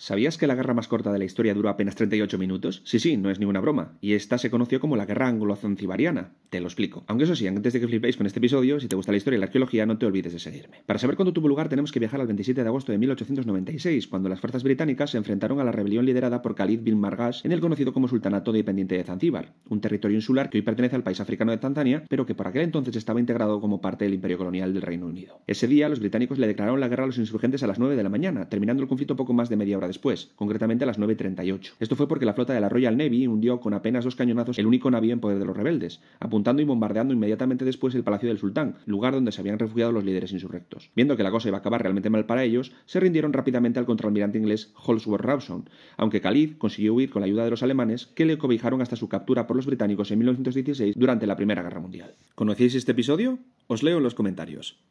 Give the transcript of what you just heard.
¿Sabías que la guerra más corta de la historia duró apenas 38 minutos? Sí, sí, no es ninguna broma. Y esta se conoció como la guerra anglo-zanzibariana. Te lo explico. Aunque eso sí, antes de que flipéis con este episodio, si te gusta la historia y la arqueología, no te olvides de seguirme. Para saber cuándo tuvo lugar, tenemos que viajar al 27 de agosto de 1896, cuando las fuerzas británicas se enfrentaron a la rebelión liderada por Khalid bin Margash en el conocido como Sultanato Dependiente de Zanzíbar, un territorio insular que hoy pertenece al país africano de Tanzania, pero que por aquel entonces estaba integrado como parte del Imperio Colonial del Reino Unido. Ese día, los británicos le declararon la guerra a los insurgentes a las 9 de la mañana, terminando el conflicto poco más de media hora después, concretamente a las 9.38. Esto fue porque la flota de la Royal Navy hundió con apenas dos cañonazos el único navío en poder de los rebeldes, apuntando y bombardeando inmediatamente después el Palacio del Sultán, lugar donde se habían refugiado los líderes insurrectos. Viendo que la cosa iba a acabar realmente mal para ellos, se rindieron rápidamente al contralmirante inglés Holsworth Rawson, aunque Khalid consiguió huir con la ayuda de los alemanes que le cobijaron hasta su captura por los británicos en 1916 durante la Primera Guerra Mundial. ¿Conocéis este episodio? Os leo en los comentarios.